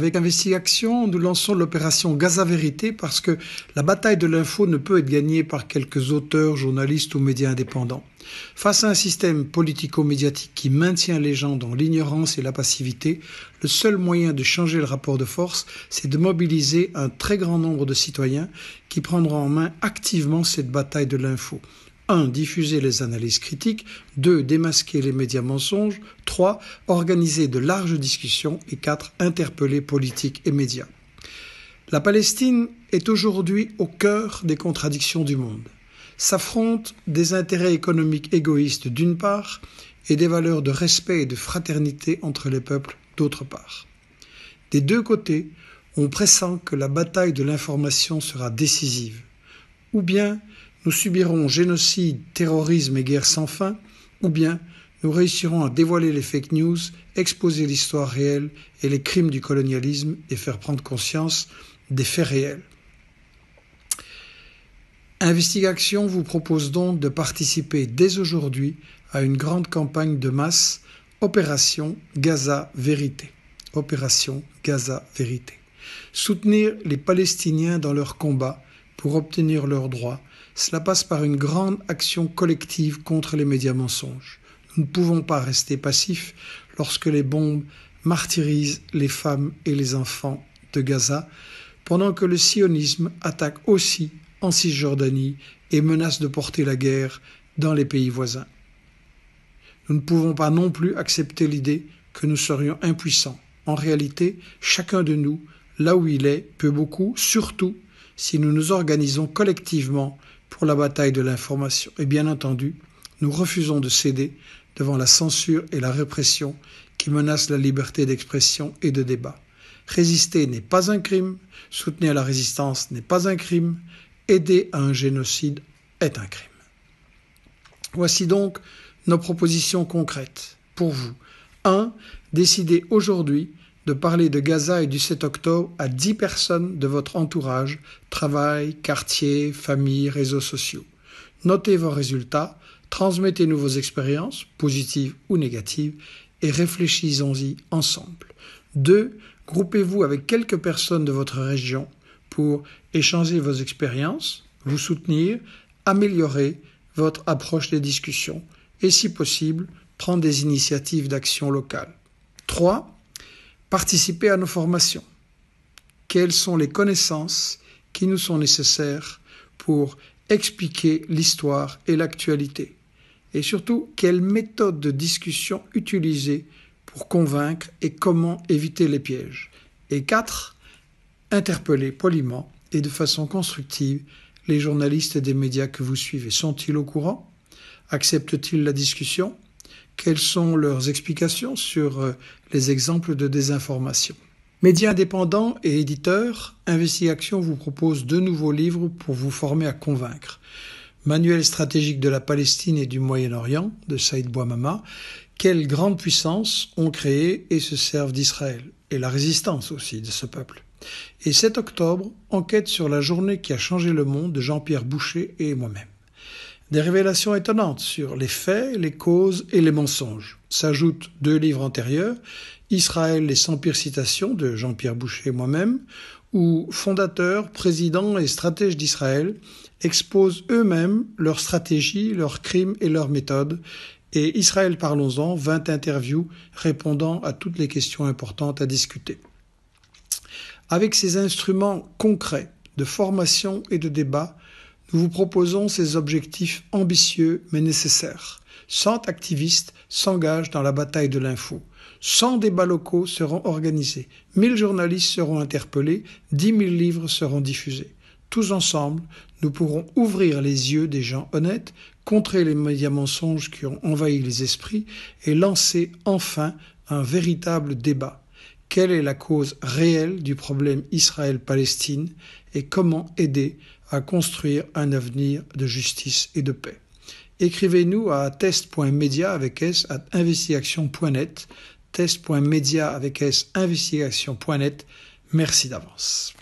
Avec Investigation, nous lançons l'opération Gaza Vérité parce que la bataille de l'info ne peut être gagnée par quelques auteurs, journalistes ou médias indépendants. Face à un système politico-médiatique qui maintient les gens dans l'ignorance et la passivité, le seul moyen de changer le rapport de force, c'est de mobiliser un très grand nombre de citoyens qui prendront en main activement cette bataille de l'info. 1. Diffuser les analyses critiques. 2. Démasquer les médias mensonges. 3. Organiser de larges discussions. Et 4. Interpeller politiques et médias. La Palestine est aujourd'hui au cœur des contradictions du monde. S'affrontent des intérêts économiques égoïstes d'une part et des valeurs de respect et de fraternité entre les peuples d'autre part. Des deux côtés, on pressent que la bataille de l'information sera décisive. Ou bien nous subirons génocide, terrorisme et guerre sans fin, ou bien nous réussirons à dévoiler les fake news, exposer l'histoire réelle et les crimes du colonialisme et faire prendre conscience des faits réels. Investigation vous propose donc de participer dès aujourd'hui à une grande campagne de masse Opération Gaza Vérité. Opération Gaza Vérité. Soutenir les Palestiniens dans leur combat pour obtenir leurs droits cela passe par une grande action collective contre les médias mensonges. Nous ne pouvons pas rester passifs lorsque les bombes martyrisent les femmes et les enfants de Gaza, pendant que le sionisme attaque aussi en Cisjordanie et menace de porter la guerre dans les pays voisins. Nous ne pouvons pas non plus accepter l'idée que nous serions impuissants. En réalité, chacun de nous, là où il est, peut beaucoup, surtout si nous nous organisons collectivement pour la bataille de l'information et bien entendu, nous refusons de céder devant la censure et la répression qui menacent la liberté d'expression et de débat. Résister n'est pas un crime, soutenir la résistance n'est pas un crime, aider à un génocide est un crime. Voici donc nos propositions concrètes pour vous. 1. Décider aujourd'hui de parler de Gaza et du 7 octobre à 10 personnes de votre entourage, travail, quartier, famille, réseaux sociaux. Notez vos résultats, transmettez-nous vos expériences, positives ou négatives, et réfléchissons-y ensemble. 2. Groupez-vous avec quelques personnes de votre région pour échanger vos expériences, vous soutenir, améliorer votre approche des discussions et si possible, prendre des initiatives d'action locale. 3 participer à nos formations Quelles sont les connaissances qui nous sont nécessaires pour expliquer l'histoire et l'actualité Et surtout, quelles méthodes de discussion utiliser pour convaincre et comment éviter les pièges Et quatre, Interpeller poliment et de façon constructive les journalistes et des médias que vous suivez. Sont-ils au courant Acceptent-ils la discussion quelles sont leurs explications sur euh, les exemples de désinformation. Médias indépendants et éditeurs, Investigation vous propose deux nouveaux livres pour vous former à convaincre. Manuel stratégique de la Palestine et du Moyen-Orient de Saïd Bouamama, quelles grandes puissances ont créé et se servent d'Israël, et la résistance aussi de ce peuple. Et 7 octobre, enquête sur la journée qui a changé le monde de Jean-Pierre Boucher et moi-même des révélations étonnantes sur les faits, les causes et les mensonges. S'ajoutent deux livres antérieurs, Israël les sans pire citations de Jean-Pierre Boucher et moi-même, où fondateurs, présidents et stratèges d'Israël exposent eux-mêmes leurs stratégies, leurs crimes et leurs méthodes, et Israël Parlons-en, 20 interviews répondant à toutes les questions importantes à discuter. Avec ces instruments concrets de formation et de débat, nous vous proposons ces objectifs ambitieux mais nécessaires. Cent activistes s'engagent dans la bataille de l'info. 100 débats locaux seront organisés. 1000 journalistes seront interpellés. Dix mille livres seront diffusés. Tous ensemble, nous pourrons ouvrir les yeux des gens honnêtes, contrer les médias mensonges qui ont envahi les esprits et lancer enfin un véritable débat quelle est la cause réelle du problème Israël-Palestine et comment aider à construire un avenir de justice et de paix. Écrivez-nous à test.media avec s à investigation.net, test.media avec s investigation.net. Merci d'avance.